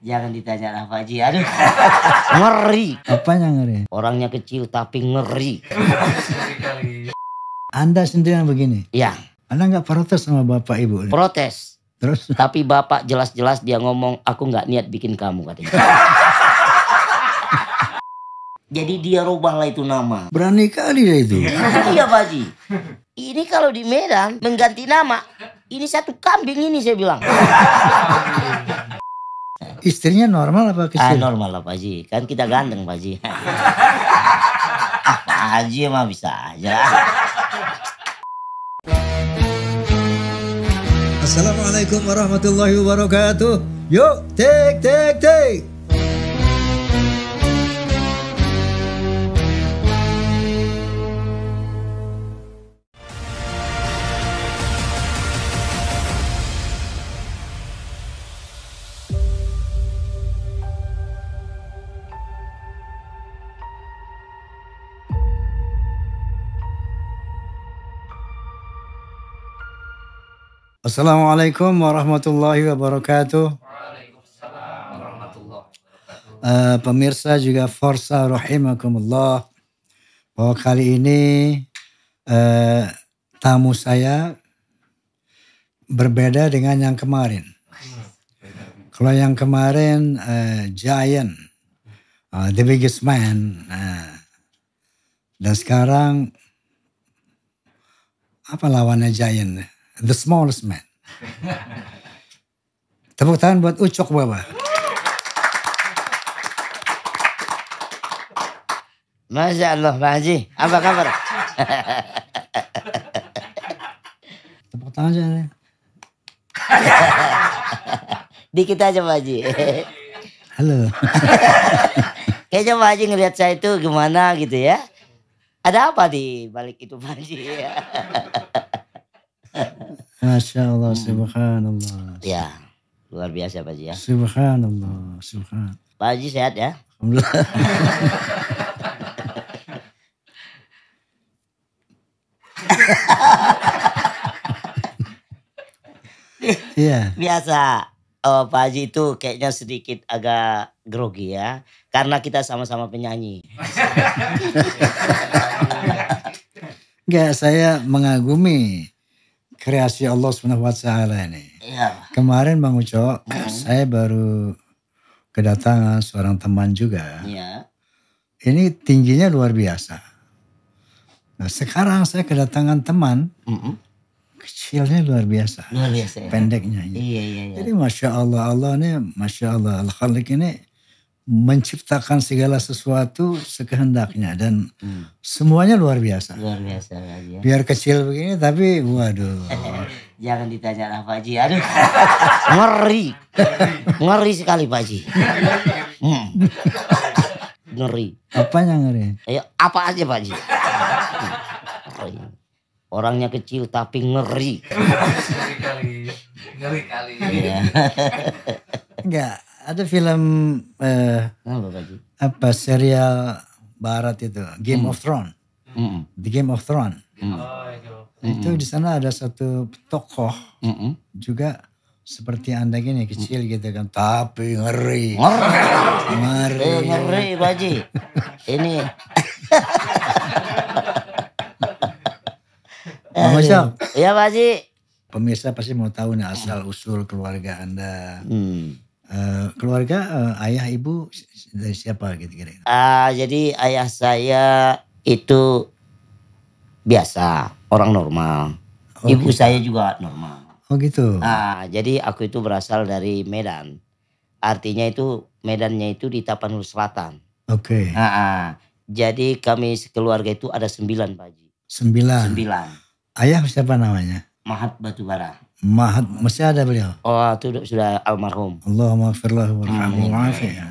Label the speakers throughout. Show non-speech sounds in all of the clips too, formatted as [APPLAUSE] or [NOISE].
Speaker 1: Jangan ditanya lah Pak Ji, Aduh. [LAUGHS]
Speaker 2: ngeri. yang ngeri?
Speaker 1: Orangnya kecil tapi ngeri.
Speaker 2: Anda sendiri yang begini? Iya. Anda nggak
Speaker 1: protes sama Bapak Ibu? Ini? Protes. Terus? Tapi Bapak jelas-jelas dia ngomong, aku nggak niat bikin kamu katanya. [LAUGHS] Jadi dia rubahlah itu nama. Berani kali dia itu. iya Pak Ji. Ini kalau di Medan mengganti nama, ini satu kambing ini saya bilang. [LAUGHS] Istrinya normal apa ah, kecil? Ah, normal lah Pak Haji. Kan kita ganteng Pak Haji. ah, [LAUGHS] Pak Haji mah bisa aja.
Speaker 2: Assalamualaikum warahmatullahi wabarakatuh. Yuk, take, take, take. Assalamualaikum warahmatullahi wabarakatuh. Waalaikumsalam warahmatullahi wabarakatuh. Eh, uh, pemirsa juga Forsa Rahimakumullah. Bahwa kali ini uh, tamu saya berbeda dengan yang kemarin. Kalau yang kemarin uh, Giant, uh, The Biggest Man. Uh, dan sekarang apa lawannya Giant? the smallest man. Tepuk tangan buat Ucok Baba.
Speaker 1: Masya Allah Pak Haji, apa kabar? Tepuk tangan Di [LAUGHS] Dikit aja Pak Haji. Halo. Kayaknya Pak Haji ngeliat saya itu gimana gitu ya. Ada apa di balik itu Pak Haji?
Speaker 2: Masya Allah, hmm. subhanallah.
Speaker 1: Ya, luar biasa Pak Haji ya.
Speaker 2: Subhanallah, subhanallah.
Speaker 1: Pak Haji sehat ya? Alhamdulillah. Iya. [LAUGHS] Biasa. Oh, Pak Haji itu kayaknya sedikit agak grogi ya. Karena kita sama-sama penyanyi.
Speaker 2: Enggak, saya mengagumi kreasi Allah Subhanahu wa taala ini. Iya. Kemarin Bang Uco, hmm. saya baru kedatangan seorang teman juga. Iya. Ini tingginya luar biasa. Nah, sekarang saya kedatangan teman. Mm -mm. Kecilnya luar biasa. Luar biasa. Ya. Pendeknya. Iya, iya, iya. Jadi Masya Allah, Allah ini, Masya Allah, Al-Khalik ini menciptakan segala sesuatu sekehendaknya dan hmm. semuanya luar biasa.
Speaker 1: Luar biasa lagi ya. Biar
Speaker 2: kecil begini tapi waduh.
Speaker 1: [LAUGHS] Jangan ditanya lah Pak Ji. Aduh. [LAUGHS] Ngeri. Ngeri sekali Pak Ji. Hmm. Ngeri.
Speaker 2: Apa yang ngeri?
Speaker 1: Ayo, ya, apa aja Pak Ji? Orangnya kecil tapi ngeri. ngeri
Speaker 2: kali. Ngeri kali. Iya. Enggak, ada film eh, apa serial barat itu Game mm. of hmm. Thrones. Mm. The Game of Thrones. Mm. Itu hmm. di sana ada satu tokoh mm juga seperti anda gini kecil gitu kan tapi ngeri
Speaker 1: ngeri ngeri, eh, ngeri baji ini Mama ya Iya Pak
Speaker 2: Pemirsa pasti mau tahu nih asal usul keluarga Anda. Hmm. Eh, keluarga uh, ayah ibu dari siapa gitu kira-kira?
Speaker 1: Uh, jadi ayah saya itu biasa orang normal. Oh, ibu gitu. saya juga normal. Oh gitu. ah uh, jadi aku itu berasal dari Medan. Artinya itu Medannya itu di Tapanul Selatan. Oke. Okay. uh, uh, ah. jadi kami keluarga itu ada sembilan Pak
Speaker 2: Sembilan. Sembilan. Ayah siapa namanya?
Speaker 1: Mahat Batubara.
Speaker 2: Mahat masih ada beliau.
Speaker 1: Oh, itu sudah almarhum.
Speaker 2: Allahumma firlah warhamhu ya.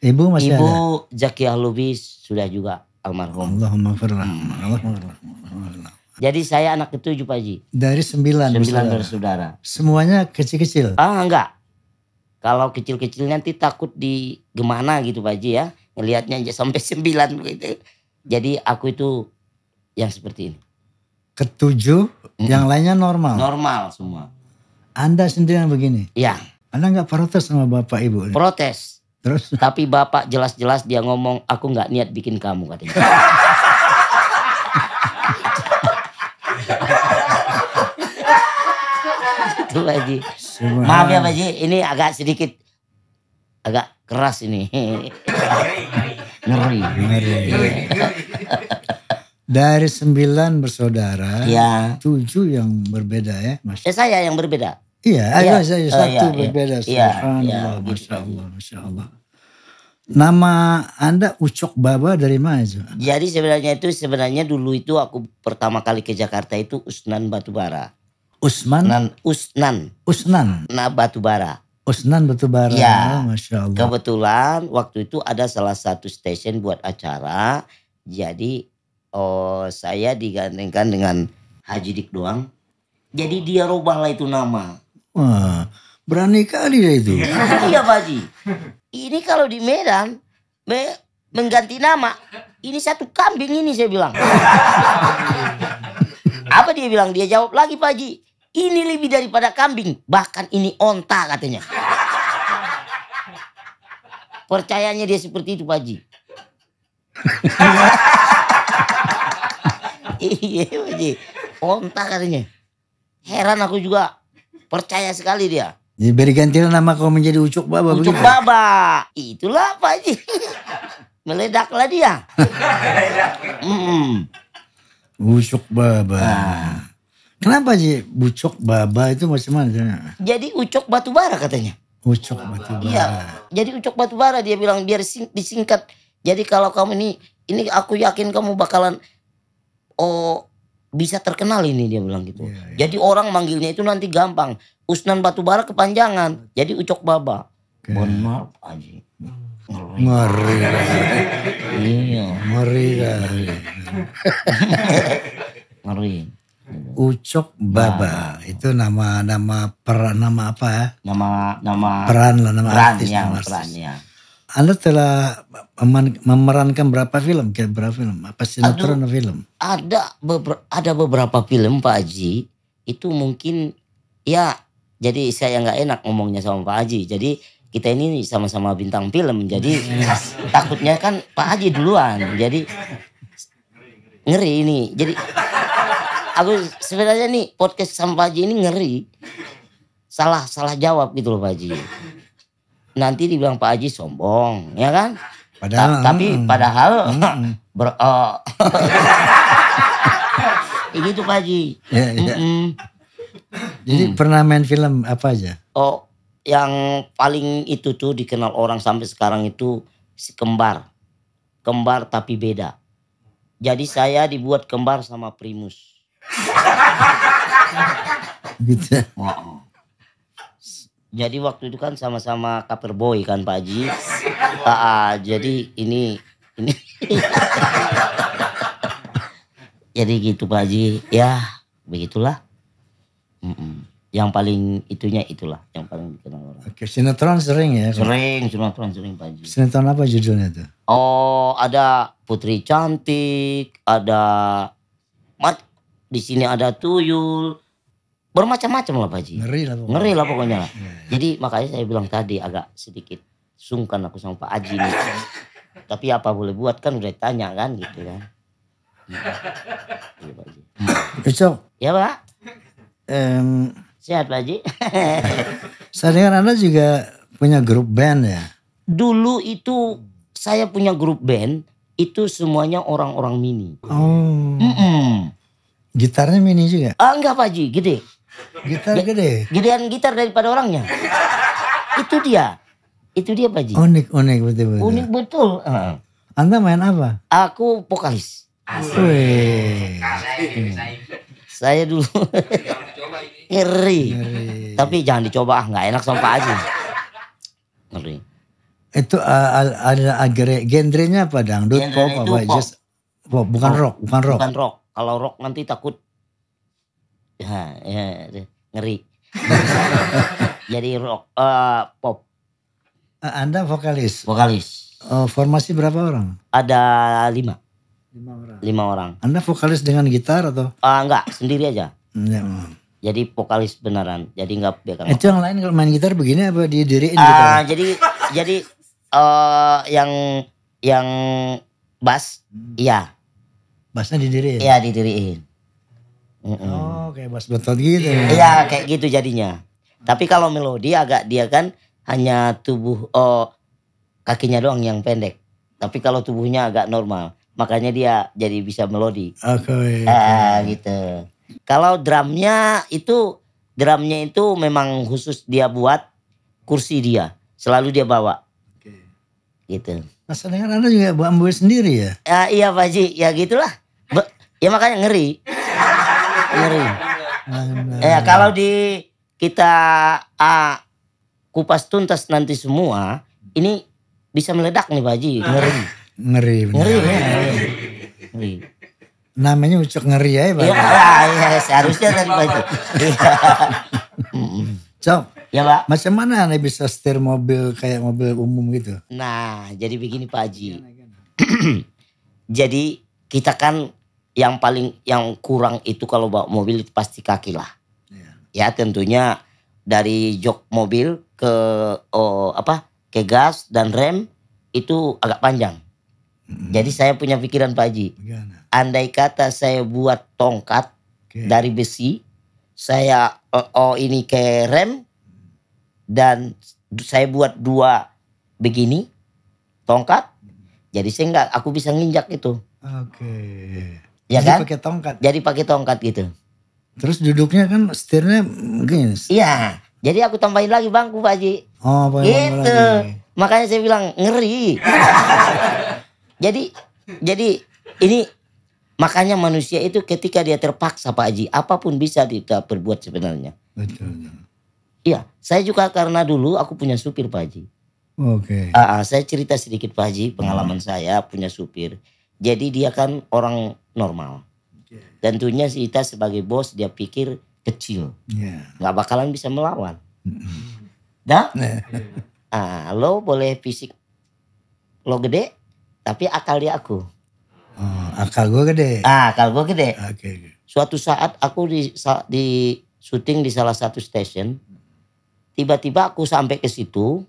Speaker 2: Ibu masih Ibu, ada. Ibu
Speaker 1: Zakiah Lubis sudah juga almarhum.
Speaker 2: Allahumma firlah. Hmm. Allahumma
Speaker 1: Jadi saya anak ketujuh Pak Ji.
Speaker 2: Dari sembilan, sembilan bersaudara. Semuanya kecil-kecil?
Speaker 1: Ah enggak. Kalau kecil-kecil nanti takut di gimana gitu Pak Ji ya. Ngelihatnya sampai [LAUGHS] sembilan gitu. Jadi aku itu yang seperti ini
Speaker 2: ketujuh, yang lainnya normal.
Speaker 1: Normal semua.
Speaker 2: Anda sendiri yang begini? Iya. Anda nggak protes sama bapak ibu?
Speaker 1: Protes. Terus? Tapi bapak jelas-jelas dia ngomong, aku nggak niat bikin kamu katanya. [LAUGHS] Itu lagi. Maaf ya Pak Ji, ini agak sedikit, agak keras ini. Ngeri. Ngeri. Ngeri. Ngeri. [LAUGHS]
Speaker 2: Dari sembilan bersaudara, ya. tujuh yang berbeda ya.
Speaker 1: Mas. Eh, saya yang berbeda.
Speaker 2: Iya, ada ya. saya oh, satu uh, ya, berbeda.
Speaker 1: Iya, ya, ya gitu. Masya Allah, Masya Allah.
Speaker 2: Nama Anda Ucok Baba dari mana?
Speaker 1: Jadi sebenarnya itu sebenarnya dulu itu aku pertama kali ke Jakarta itu Usnan Batubara. Usman? Usnan. Usnan. Usnan. Nah Batubara. Usnan Batubara. Ya. Masya Allah. Kebetulan waktu itu ada salah satu stasiun buat acara. Jadi oh saya digantikan dengan Haji Dik doang. Jadi dia rubahlah itu nama. Wah, berani kali dia itu. [LAUGHS] iya Pak Haji. Ini kalau di Medan me mengganti nama, ini satu kambing ini saya bilang. [LAUGHS] Apa dia bilang? Dia jawab lagi Pak Haji. Ini lebih daripada kambing, bahkan ini onta katanya. Percayanya dia seperti itu Pak Haji. [LAUGHS] iya Ji. Onta katanya. Heran aku juga. Percaya sekali dia.
Speaker 2: Jadi beri gantian nama kau menjadi Ucuk Baba Ucuk begitu. Baba.
Speaker 1: Itulah Pak Ji. Meledaklah dia.
Speaker 2: mm. Ucuk Baba. Nah. Kenapa Ji Ucuk Baba itu macam mana?
Speaker 1: Jadi Ucuk Batubara katanya.
Speaker 2: Ucuk Batubara. Iya.
Speaker 1: Jadi Ucuk Batubara dia bilang biar disingkat. Jadi kalau kamu ini ini aku yakin kamu bakalan oh bisa terkenal ini dia bilang gitu. Yeah, yeah. Jadi orang manggilnya itu nanti gampang. Usnan Batubara kepanjangan. Jadi Ucok Baba.
Speaker 2: Okay. Mohon maaf aja. Ngeri. Iya. Ngeri. Ngeri. Kan? Ngeri. Ucok Baba nah. itu nama nama peran nama apa ya?
Speaker 1: Nama nama peran lah nama peran, artis, ya, nama artis. ya.
Speaker 2: Anda telah memerankan berapa film? Kira berapa film? Apa sinetron atau film?
Speaker 1: Ada beber, ada beberapa film Pak Haji itu mungkin ya jadi saya nggak enak ngomongnya sama Pak Haji. Jadi kita ini sama-sama bintang film. Jadi takutnya kan Pak Haji duluan. Jadi ngeri ini. Jadi aku sebenarnya nih podcast sama Pak Haji ini ngeri. Salah salah jawab gitu loh Pak Haji nanti dibilang Pak Haji sombong, ya kan? Padahal, Ta tapi padahal mm, [LAUGHS] ber oh. [LAUGHS] gitu Pak Haji. Ya, ya. Mm -mm.
Speaker 2: Jadi hmm. pernah main film apa aja?
Speaker 1: Oh, yang paling itu tuh dikenal orang sampai sekarang itu si kembar, kembar tapi beda. Jadi saya dibuat kembar sama Primus.
Speaker 2: gitu. Ya? Oh, oh
Speaker 1: jadi waktu itu kan sama-sama cover boy kan Pak Haji. Uh, uh, jadi ini ini [LAUGHS] jadi gitu Pak Haji ya begitulah. Mm -mm. Yang paling itunya itulah yang paling dikenal orang.
Speaker 2: Oke sinetron sering ya? Sering sinetron sering Pak Haji. Sinetron apa judulnya itu?
Speaker 1: Oh ada Putri Cantik, ada Mat di sini ada Tuyul, bermacam-macam lah Pak Haji. Ngeri lah pokoknya. Ngeri lah pokoknya. Iya, iya. Jadi makanya saya bilang tadi agak sedikit sungkan aku sama Pak Haji nih. [LAUGHS] Tapi apa boleh buat kan udah tanya kan gitu kan. Iya Pak Haji. Besok. Ya Pak. Um, Sehat Pak Haji. [LAUGHS]
Speaker 2: saya dengar Anda juga punya grup band ya.
Speaker 1: Dulu itu saya punya grup band itu semuanya orang-orang mini.
Speaker 2: Oh. Mm -mm. Gitarnya mini juga?
Speaker 1: Ah, enggak Pak Haji, gede. Gitar gede. Gedean gitar daripada orangnya. [LAUGHS] Itu dia. Itu dia Pak
Speaker 2: Ji. Unik, unik betul betul. Unik betul. Uh. Anda main apa?
Speaker 1: Aku vokalis. Asli. Saya dulu [LAUGHS] ngeri. Tapi jangan dicoba ah nggak enak sama Pak Haji. Ngeri.
Speaker 2: Itu ada uh, genrenya apa dang? Dut pop apa? Just pop, bukan rock, bukan rock. Bukan
Speaker 1: rock. Kalau rock nanti takut ya, ya, ngeri. [LAUGHS] Jadi rock uh, pop. Eh, Anda vokalis. Vokalis.
Speaker 2: Uh, formasi berapa orang?
Speaker 1: Ada lima. Lima orang. Lima orang. Anda vokalis dengan gitar atau? Uh, enggak, sendiri aja. Ya. Jadi vokalis beneran. Jadi biar backup. Itu yang
Speaker 2: lain kalau main gitar begini apa didiriin uh,
Speaker 1: Jadi jadi uh, yang yang bass, hmm. Iya. Bassnya didiriin. Iya didiriin. Oh, kayak
Speaker 2: bos gitu. Iya, yeah. Iya,
Speaker 1: kayak gitu jadinya. Tapi kalau melodi agak dia kan hanya tubuh oh kakinya doang yang pendek. Tapi kalau tubuhnya agak normal, makanya dia jadi bisa melodi. Oke. Okay. Ah, gitu. Kalau drumnya itu drumnya itu memang khusus dia buat kursi dia, selalu dia bawa. Oke. Okay. Gitu.
Speaker 2: dengar Anda juga bambu sendiri ya?
Speaker 1: Ya, iya Pak Ji, ya gitulah. ya makanya ngeri. Ngeri. Ya, kalau di kita uh, kupas tuntas nanti semua, ini bisa meledak nih Pak Haji, ngeri.
Speaker 2: Ngeri, Ngeri. Ngeri, ya? Ngeri.
Speaker 1: ngeri. ngeri.
Speaker 2: Namanya ucap ngeri ya Pak. Iya,
Speaker 1: ya, seharusnya tadi Pak Haji.
Speaker 2: [LAUGHS] Cok, ya Pak. Macam mana Anda bisa setir mobil kayak mobil umum gitu?
Speaker 1: Nah, jadi begini Pak Haji. [CLEARS THROAT] jadi kita kan yang paling yang kurang itu kalau bawa mobil pasti kaki lah. Ya, Ya tentunya dari jok mobil ke oh, apa ke gas dan rem itu agak panjang. hmm Jadi saya punya pikiran Pak Haji. Bagaimana? Andai kata saya buat tongkat okay. dari besi, saya oh, oh ini ke rem dan saya buat dua begini tongkat. Jadi saya nggak aku bisa nginjak itu.
Speaker 2: Oke. Okay. Ya jadi kan? pakai
Speaker 1: tongkat. Jadi pakai tongkat gitu.
Speaker 2: Terus duduknya kan setirnya mungkin
Speaker 1: Iya. Jadi aku tambahin lagi bangku Pak Haji.
Speaker 2: Oh, gitu. Lagi.
Speaker 1: Makanya saya bilang ngeri. [LAUGHS] jadi jadi ini makanya manusia itu ketika dia terpaksa Pak Haji, apapun bisa kita perbuat sebenarnya. Betul. Iya, saya juga karena dulu aku punya supir Pak Haji. Oke. Okay. Uh, uh, ah, saya cerita sedikit Pak Haji pengalaman hmm. saya punya supir. Jadi dia kan orang normal. Tentunya si Ita sebagai bos dia pikir kecil, iya. nggak Gak bakalan bisa melawan. Dah, iya. ah, lo boleh fisik lo gede, tapi akal dia aku. Oh, akal gue gede. Ah, akal gue gede. Oke. Okay. Suatu saat aku di di syuting di salah satu stasiun, tiba-tiba aku sampai ke situ,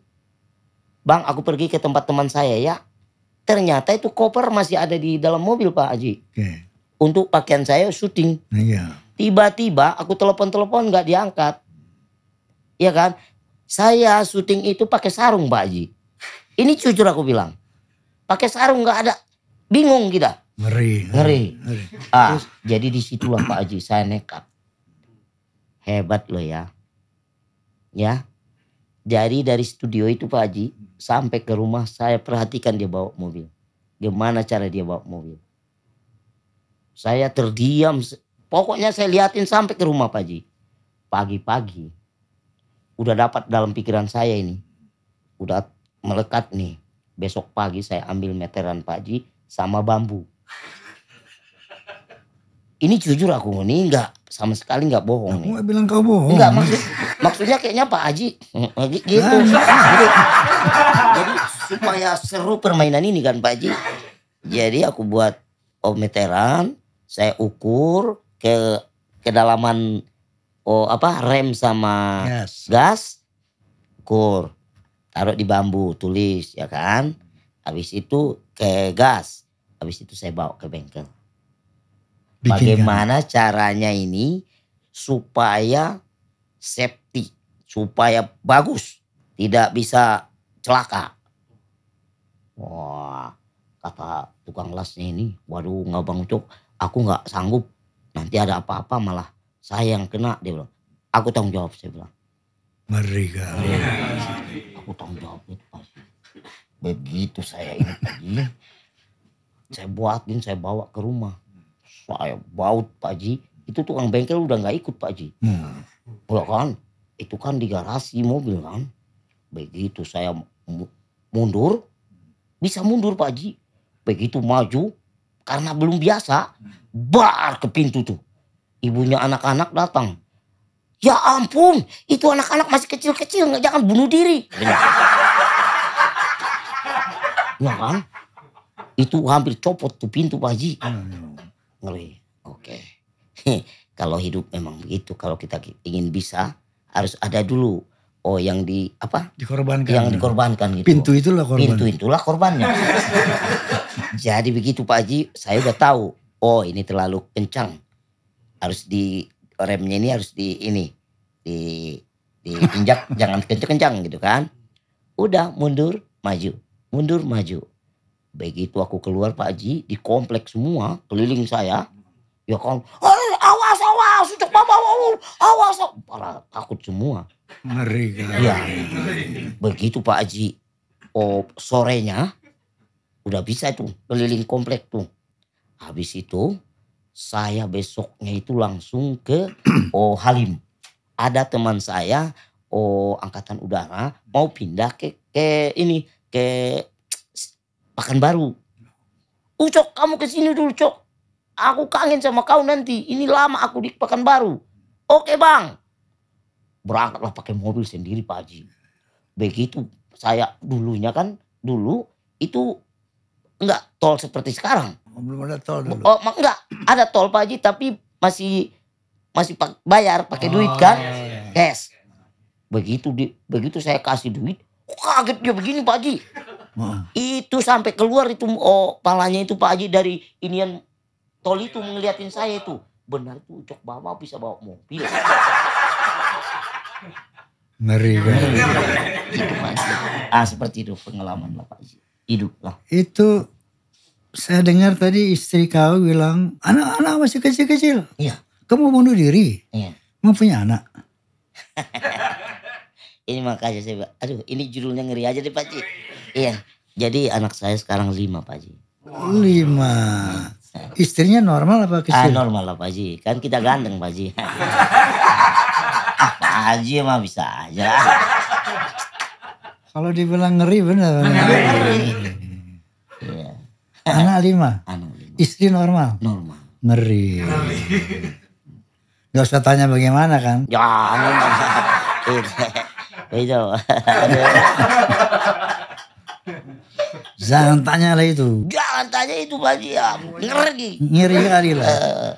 Speaker 1: bang aku pergi ke tempat teman saya ya, ternyata itu koper masih ada di dalam mobil Pak Haji. Okay. Untuk pakaian saya syuting. tiba Tiba-tiba aku telepon-telepon gak diangkat. Iya kan? Saya syuting itu pakai sarung Pak Haji. Ini jujur aku bilang. Pakai sarung gak ada. Bingung kita. Ngeri. Ngeri. ngeri. Ah, Terus. jadi disitulah Pak Haji saya nekat. Hebat loh ya. Ya, jadi dari studio itu Pak Haji sampai ke rumah saya perhatikan dia bawa mobil. Gimana cara dia bawa mobil. Saya terdiam. Pokoknya saya liatin sampai ke rumah Pak Haji. Pagi-pagi udah dapat dalam pikiran saya ini. Udah melekat nih. Besok pagi saya ambil meteran Pak Haji sama bambu. Ini jujur aku ini nggak sama sekali nggak bohong. Aku nih. bilang kau bohong. Enggak maksud maksudnya kayaknya Pak Haji hmm. eh, gitu jadi, ah. jadi supaya seru permainan ini kan Pak Haji jadi aku buat ometeran saya ukur ke kedalaman oh apa rem sama yes. gas ukur taruh di bambu tulis ya kan habis itu ke gas habis itu saya bawa ke bengkel Bikin bagaimana kan? caranya ini supaya safety supaya bagus, tidak bisa celaka. Wah, kata tukang lasnya ini, waduh nggak bang Ucok, aku nggak sanggup. Nanti ada apa-apa malah saya yang kena dia bilang. Aku tanggung jawab saya bilang. Mereka. Iya. Aku tanggung jawab itu pasti. Begitu saya ini pagi, saya buatin, saya bawa ke rumah. Saya baut Pak Ji, itu tukang bengkel udah nggak ikut Pak Ji. Hmm. kan, itu kan di garasi mobil kan. Begitu saya mundur, bisa mundur Pak Ji, Begitu maju, karena belum biasa, bar ke pintu tuh. Ibunya anak-anak datang. Ya ampun, itu anak-anak masih kecil-kecil, jangan bunuh diri. ya kan? Itu hampir copot tuh pintu Pak Haji. Ngeri, oke. Okay. [LAUGHS] Kalau hidup memang begitu, kalau kita ingin bisa, harus ada dulu oh yang di apa
Speaker 2: dikorbankan yang dikorbankan gitu pintu itulah korban pintu itulah
Speaker 1: korbannya [LAUGHS] jadi begitu Pak Haji saya udah tahu oh ini terlalu kencang harus di remnya ini harus di ini di diinjak [LAUGHS] jangan kencang-kencang gitu kan udah mundur maju mundur maju begitu aku keluar Pak Haji di kompleks semua keliling saya ya kan awas itu mama, mau awas. Para takut semua. Ngeri Ya. Begitu Pak Haji, oh, sorenya udah bisa tuh keliling komplek tuh. Habis itu saya besoknya itu langsung ke [CLEARS THROAT] oh, Halim. Ada teman saya oh angkatan udara mau pindah ke ke ini ke Pakan Baru Ucok kamu ke sini dulu, Cok. Aku kangen sama kau nanti. Ini lama aku di Pekanbaru. Oke bang. Berangkatlah pakai mobil sendiri Pak Haji. Begitu saya dulunya kan dulu itu enggak tol seperti sekarang. Oh, belum ada tol dulu. Oh enggak ada tol Pak Haji tapi masih masih bayar pakai oh, duit kan. Iya, iya, iya. Yes. Begitu di, begitu saya kasih duit kaget dia begini Pak Haji. Itu sampai keluar itu oh palanya itu Pak Haji dari inian Tol itu ngeliatin saya itu. Benar tuh Ucok bawa bisa bawa mobil. Ngeri kan? Itu masih Ah seperti itu pengalaman lah Pak Hidup lah.
Speaker 2: Itu saya dengar tadi istri kau bilang anak-anak masih kecil-kecil. Iya. Kamu bunuh diri. Iya. Mau punya anak. [LAUGHS]
Speaker 1: ini makanya saya, aduh ini judulnya ngeri aja deh Pak Ji. Iya. Jadi anak saya sekarang lima Pak Ji. Lima. Eh.
Speaker 2: Istrinya normal apa kecil? Ah, normal
Speaker 1: lah Pak Haji. Kan kita ganteng Pak Haji. emang [LAUGHS] ah, Pak Haji mah bisa aja.
Speaker 2: Kalau dibilang ngeri bener. Ngeri. Iya. Anak lima? Anak lima. Istri normal? Normal. Ngeri. Gak usah tanya bagaimana kan?
Speaker 1: Ya, itu. Itu. [LAUGHS] Jangan tanya lah itu. Jangan tanya itu lagi ya. Ngeri. Ngeri kali lah. Eh.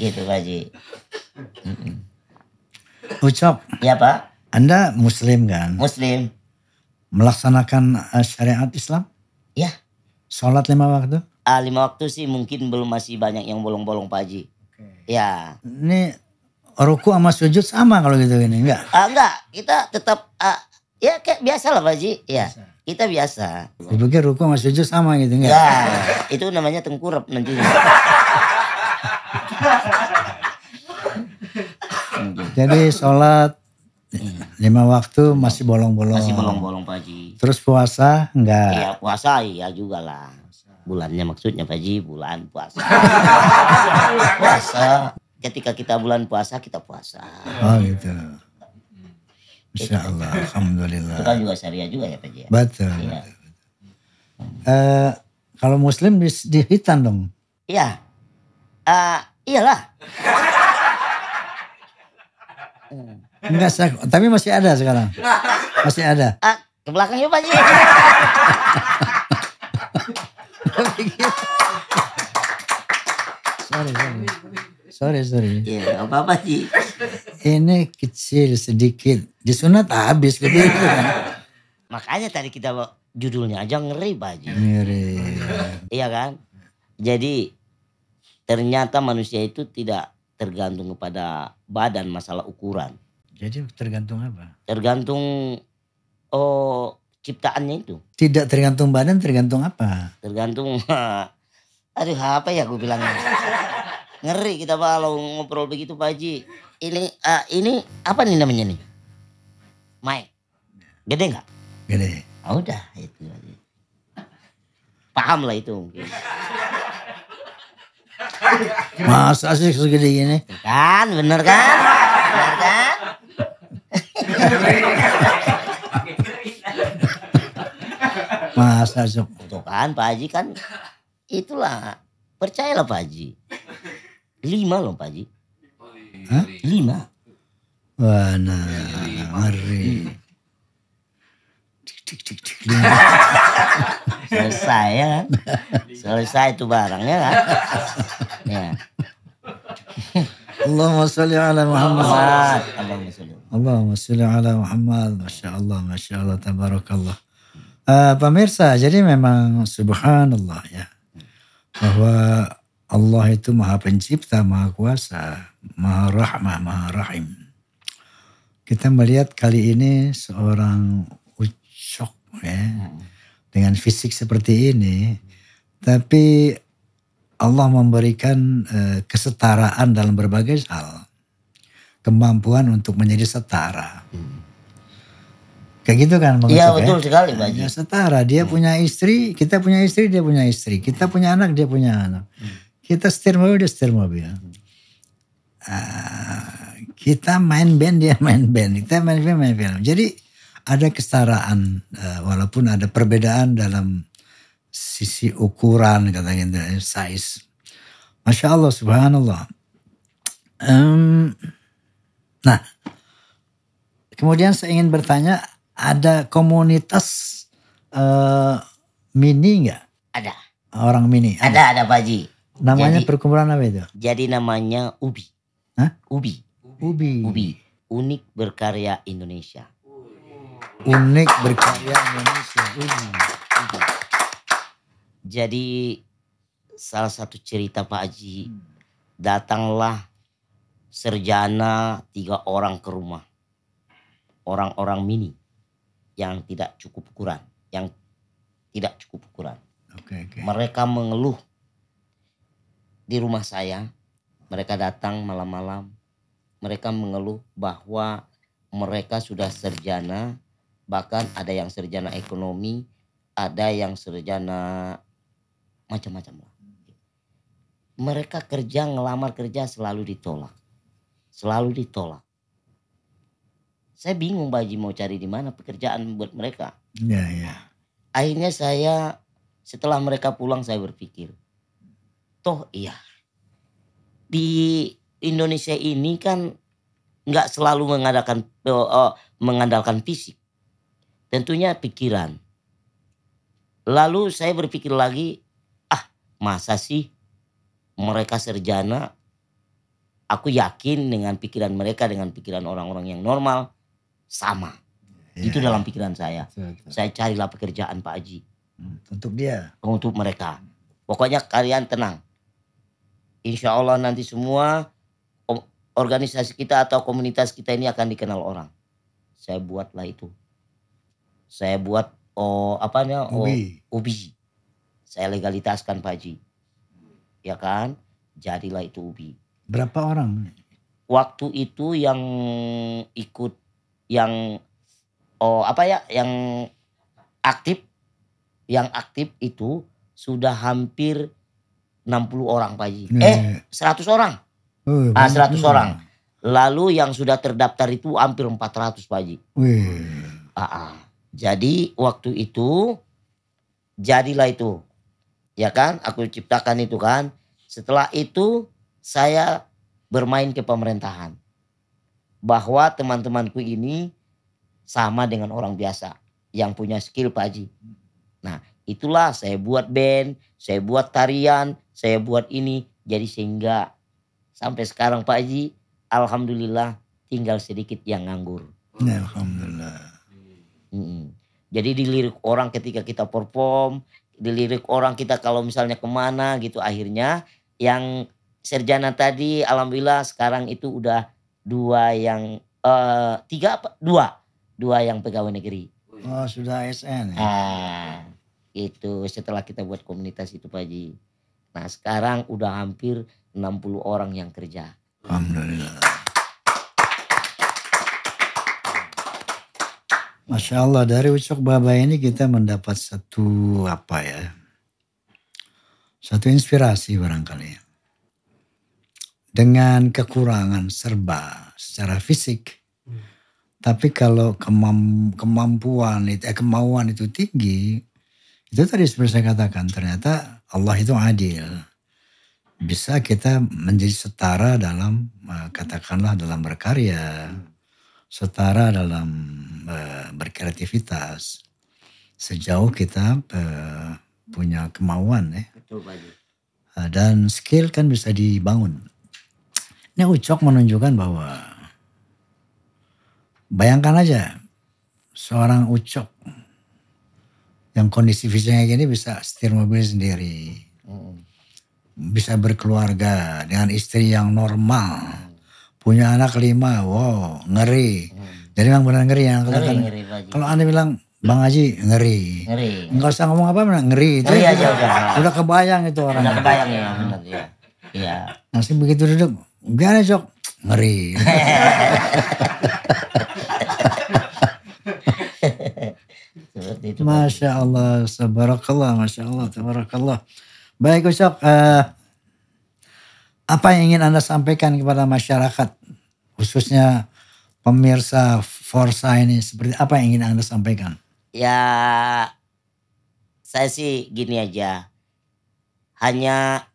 Speaker 1: [LAUGHS] gitu Pak Ji. Ucap. Ya Pak.
Speaker 2: Anda Muslim kan? Muslim. Melaksanakan eh, syariat Islam? Ya. Sholat lima waktu?
Speaker 1: Ah, lima waktu sih mungkin belum masih banyak yang bolong-bolong Pak Ji.
Speaker 2: Okay. Ya. Ini ruku sama sujud sama kalau gitu ini enggak?
Speaker 1: Ah, enggak, kita tetap ah, Ya kayak biasa lah Pak Haji. Ya. Kita biasa.
Speaker 2: Dipikir ruko sama sujud sama gitu enggak?
Speaker 1: Ya, itu namanya tengkurap nanti. [LAUGHS] Jadi
Speaker 2: sholat lima waktu masih bolong-bolong. Masih bolong-bolong Pak Haji. Terus puasa enggak? Iya
Speaker 1: puasa iya juga lah. Bulannya maksudnya Pak Haji bulan puasa. [LAUGHS] puasa. Ketika kita bulan puasa kita puasa. Oh gitu. Insya Allah, Alhamdulillah. Itu juga syariah juga ya Pak Jaya.
Speaker 2: Betul. Ya. Uh, kalau muslim di, di hitam dong?
Speaker 1: Iya. Uh, iyalah.
Speaker 2: Enggak, tapi masih ada sekarang. Masih ada.
Speaker 1: Uh, ke belakang yuk Pak Ji. sorry, sorry.
Speaker 2: Sorry, sorry. Iya, apa-apa sih ini kecil sedikit disunat habis gitu,
Speaker 1: gitu, gitu kan. Makanya tadi kita judulnya aja ngeri Pak Ngeri. iya kan? Jadi ternyata manusia itu tidak tergantung kepada badan masalah ukuran.
Speaker 2: Jadi tergantung apa?
Speaker 1: Tergantung oh ciptaannya itu.
Speaker 2: Tidak tergantung badan, tergantung apa?
Speaker 1: Tergantung [LAUGHS] aduh apa ya gue bilang Ngeri kita kalau ngobrol begitu Pak Haji ini uh, ini apa nih namanya nih? Mike. Gede nggak? Gede. Oh, udah itu aja. Paham lah itu mungkin.
Speaker 2: Masa sih segede gini?
Speaker 1: Kan, bener kan? Bener kan? Masa sih? Tuh kan Pak Haji kan itulah percayalah Pak Haji. Lima loh Pak Haji.
Speaker 2: Hah? Lima? Wah, nah, iya, ngeri.
Speaker 1: Cik, cik, cik, [LAUGHS] Selesai ya kan? Selesai itu barangnya kan? ya.
Speaker 2: Allahumma salli ala Muhammad.
Speaker 1: Allahumma
Speaker 2: Allahumma salli ala Muhammad. Masya Allah, Masya Allah, Tabarakallah. Uh, pemirsa, jadi memang subhanallah ya. Bahwa Allah itu maha pencipta, maha kuasa, maha rahmah, maha rahim. Kita melihat kali ini seorang ucok ya, dengan fisik seperti ini, tapi Allah memberikan eh, kesetaraan dalam berbagai hal. Kemampuan untuk menjadi setara. Kayak gitu kan Iya ya? betul ya? sekali Ya, Setara, dia hmm. punya istri, kita punya istri, dia punya istri. Kita punya anak, dia punya anak. Hmm kita setirmobil dia setir mobil. Uh, kita main band dia main band, kita main film main film. Jadi ada kesetaraan uh, walaupun ada perbedaan dalam sisi ukuran katanya size. Masya Allah subhanallah. Um, nah kemudian saya ingin bertanya ada komunitas uh, mini nggak? Ada. Orang mini. Ada ada,
Speaker 1: ada Pak Haji Namanya jadi,
Speaker 2: perkumpulan apa itu?
Speaker 1: Jadi namanya UBI. Hah? UBI. UBI. UBI. Unik Berkarya Indonesia.
Speaker 2: Unik Berkarya
Speaker 1: Indonesia. UBI. UBI. Jadi salah satu cerita Pak Haji, datanglah serjana tiga orang ke rumah. Orang-orang mini yang tidak cukup ukuran, yang tidak cukup ukuran. Okay, okay. Mereka mengeluh di rumah saya. Mereka datang malam-malam. Mereka mengeluh bahwa mereka sudah serjana, bahkan ada yang serjana ekonomi, ada yang serjana macam-macam lah. Mereka kerja ngelamar kerja selalu ditolak. Selalu ditolak. Saya bingung Baji mau cari di mana pekerjaan buat mereka. Ya, ya. Akhirnya saya setelah mereka pulang saya berpikir, toh iya di Indonesia ini kan nggak selalu mengadakan uh, mengandalkan fisik tentunya pikiran lalu saya berpikir lagi ah masa sih mereka serjana aku yakin dengan pikiran mereka dengan pikiran orang-orang yang normal sama yeah. itu dalam pikiran saya Betul. saya carilah pekerjaan Pak Haji
Speaker 2: hmm, untuk dia
Speaker 1: untuk mereka pokoknya kalian tenang Insya Allah nanti semua organisasi kita atau komunitas kita ini akan dikenal orang. Saya buatlah itu. Saya buat oh apa namanya? Oh, ubi. Saya legalitaskan Pak Haji. Ya kan? Jadilah itu ubi.
Speaker 2: Berapa orang?
Speaker 1: Waktu itu yang ikut yang oh apa ya? Yang aktif yang aktif itu sudah hampir 60 orang Pak Haji. Yeah. Eh 100 iya. orang.
Speaker 2: Oh, iya, ah, 100 orang.
Speaker 1: Lalu yang sudah terdaftar itu hampir 400 Pak Haji. Ah, ah. Jadi waktu itu jadilah itu. Ya kan? Aku ciptakan itu kan. Setelah itu saya bermain ke pemerintahan. Bahwa teman-temanku ini sama dengan orang biasa yang punya skill Pak Haji. Nah Itulah saya buat band, saya buat tarian, saya buat ini. Jadi sehingga sampai sekarang Pak Haji, Alhamdulillah tinggal sedikit yang nganggur. Alhamdulillah. Hmm. Jadi dilirik orang ketika kita perform, dilirik orang kita kalau misalnya kemana gitu. Akhirnya yang serjana tadi Alhamdulillah sekarang itu udah dua yang, uh, tiga apa? Dua. Dua yang pegawai negeri. Oh sudah ASN ya? Ah itu setelah kita buat komunitas itu Pak Haji. Nah sekarang udah hampir 60 orang yang kerja. Alhamdulillah.
Speaker 2: Masya Allah dari Ucok Baba ini kita mendapat satu apa ya. Satu inspirasi barangkali ya. Dengan kekurangan serba secara fisik. Hmm. Tapi kalau kemampuan itu, eh, kemauan itu tinggi, itu tadi seperti saya katakan, ternyata Allah itu adil. Bisa kita menjadi setara dalam, eh, katakanlah dalam berkarya, setara dalam eh, berkreativitas. Sejauh kita eh, punya kemauan ya. Dan skill kan bisa dibangun. Ini Ucok menunjukkan bahwa bayangkan aja seorang Ucok yang kondisi fisiknya gini bisa setir mobil sendiri. Hmm. Bisa berkeluarga dengan istri yang normal. Hmm. Punya anak lima, wow ngeri. Hmm. Jadi memang benar ngeri yang ngeri, Ngeri, kalau Anda bilang Bang Haji ngeri. Ngeri. Enggak usah ngomong apa benar ngeri. Itu ngeri aja udah. Udah kebayang itu orang. Udah kebayang ya Iya. iya. iya. Nasi begitu duduk, gimana cok? Ngeri. [LAUGHS] seperti itu. Masya Allah, sabarakallah, Masya Allah, tabarakallah. Baik Ustaz, uh, apa yang ingin Anda sampaikan kepada masyarakat, khususnya pemirsa Forsa ini, seperti apa yang ingin Anda sampaikan?
Speaker 1: Ya, saya sih gini aja, hanya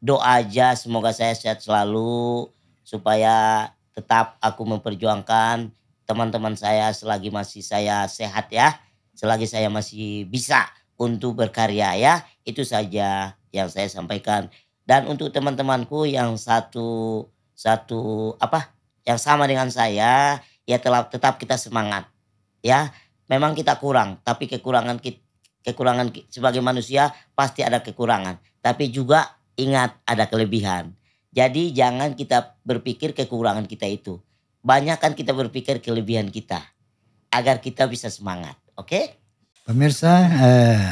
Speaker 1: doa aja semoga saya sehat selalu, supaya tetap aku memperjuangkan teman-teman saya selagi masih saya sehat ya selagi saya masih bisa untuk berkarya ya itu saja yang saya sampaikan dan untuk teman-temanku yang satu satu apa yang sama dengan saya ya tetap tetap kita semangat ya memang kita kurang tapi kekurangan kita kekurangan sebagai manusia pasti ada kekurangan tapi juga ingat ada kelebihan jadi jangan kita berpikir kekurangan kita itu banyak kan kita berpikir kelebihan kita agar kita bisa semangat Oke? Okay?
Speaker 2: Pemirsa, eh,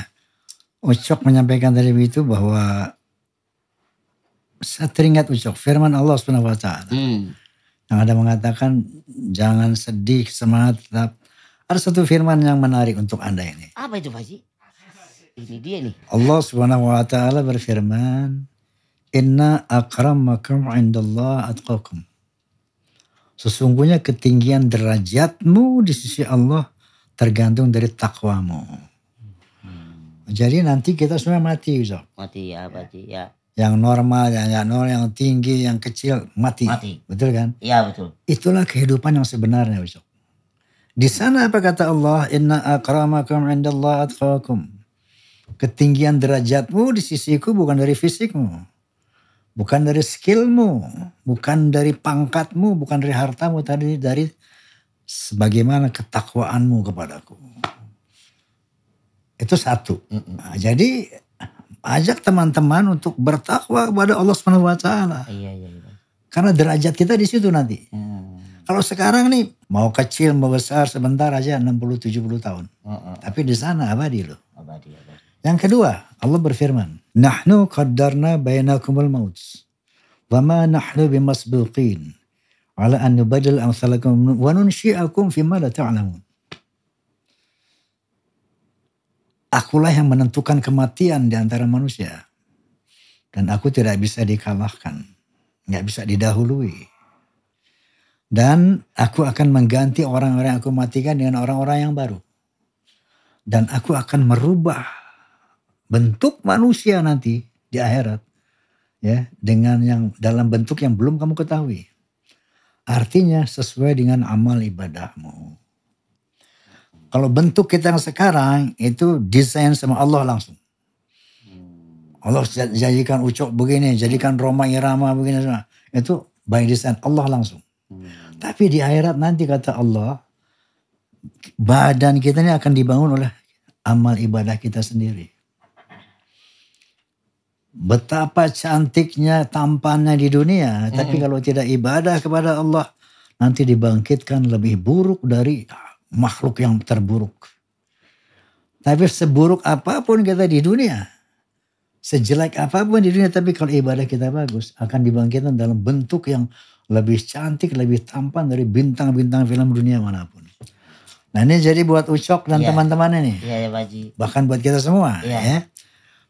Speaker 2: Ucok menyampaikan tadi itu bahwa saya teringat Ucok, firman Allah subhanahu swt Hmm. Yang ada mengatakan jangan sedih, semangat tetap. Ada satu firman yang menarik untuk Anda ini.
Speaker 1: Apa itu Pak Ini dia nih.
Speaker 2: Allah Subhanahu wa taala berfirman, "Inna akramakum indallah atqakum." Sesungguhnya ketinggian derajatmu di sisi Allah tergantung dari takwamu. Hmm. Jadi nanti kita semua mati, so.
Speaker 1: Mati ya, mati ya. ya.
Speaker 2: Yang normal, yang nggak normal, yang tinggi, yang kecil, mati. Mati. Betul kan? Iya, betul. Itulah kehidupan yang sebenarnya, so. Di sana apa kata Allah? Inna akramakum indallah atqakum. Ketinggian derajatmu di sisiku bukan dari fisikmu. Bukan dari skillmu. Bukan dari pangkatmu. Bukan dari hartamu. Tadi dari sebagaimana ketakwaanmu kepadaku. Itu satu. Nah, jadi ajak teman-teman untuk bertakwa kepada Allah swt. Iya, iya, iya. Karena derajat kita di situ nanti. Hmm. Kalau sekarang nih mau kecil mau besar sebentar aja 60 70 tahun. Oh, oh. Tapi di sana abadi loh.
Speaker 1: Abadi, abadi.
Speaker 2: Yang kedua, Allah berfirman, "Nahnu qaddarna bainakumul maut wa ma nahnu bimasbuqin ala an nubaddil amsalakum wa fi ma la ta'lamun. Akulah yang menentukan kematian di antara manusia. Dan aku tidak bisa dikalahkan. Nggak bisa didahului. Dan aku akan mengganti orang-orang yang aku matikan dengan orang-orang yang baru. Dan aku akan merubah bentuk manusia nanti di akhirat. Ya, dengan yang dalam bentuk yang belum kamu ketahui. Artinya sesuai dengan amal ibadahmu. Kalau bentuk kita yang sekarang itu desain sama Allah langsung. Allah jadikan ucok begini, jadikan Roma irama begini semua. Itu by design Allah langsung. Tapi di akhirat nanti kata Allah, badan kita ini akan dibangun oleh amal ibadah kita sendiri betapa cantiknya tampannya di dunia, mm-hmm. tapi kalau tidak ibadah kepada Allah, nanti dibangkitkan lebih buruk dari makhluk yang terburuk. Tapi seburuk apapun kita di dunia, sejelek apapun di dunia, tapi kalau ibadah kita bagus, akan dibangkitkan dalam bentuk yang lebih cantik, lebih tampan dari bintang-bintang film dunia manapun. Nah ini jadi buat Ucok dan yeah. teman-temannya nih. Iya ya Bahkan buat kita semua yeah. ya.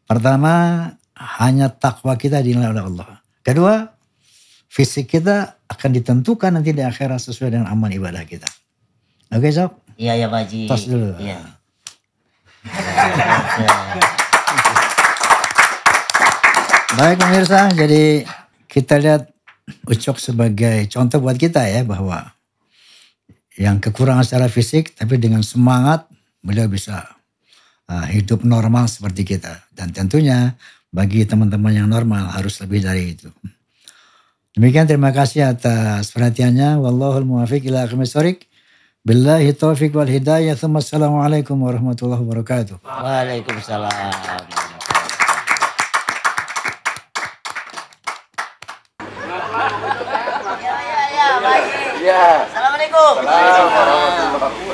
Speaker 2: Pertama hanya takwa kita dinilai oleh Allah. Kedua, fisik kita akan ditentukan nanti di akhirat sesuai dengan amal ibadah kita. Oke, okay, Sob?
Speaker 1: Iya, ya, Pak Haji. Tos dulu. Iya.
Speaker 2: Baik pemirsa, jadi kita lihat Ucok sebagai contoh buat kita ya bahwa yang kekurangan secara fisik tapi dengan semangat beliau bisa uh, hidup normal seperti kita dan tentunya bagi teman-teman yang normal harus lebih dari itu. Demikian terima kasih atas perhatiannya. Wallahul muwafiq ila aqimistorik. Billahi taufiq wal hidayah. Assalamualaikum warahmatullahi wabarakatuh.
Speaker 1: Waalaikumsalam. Ya. ya, ya, ya. Assalamualaikum. Assalamualaikum.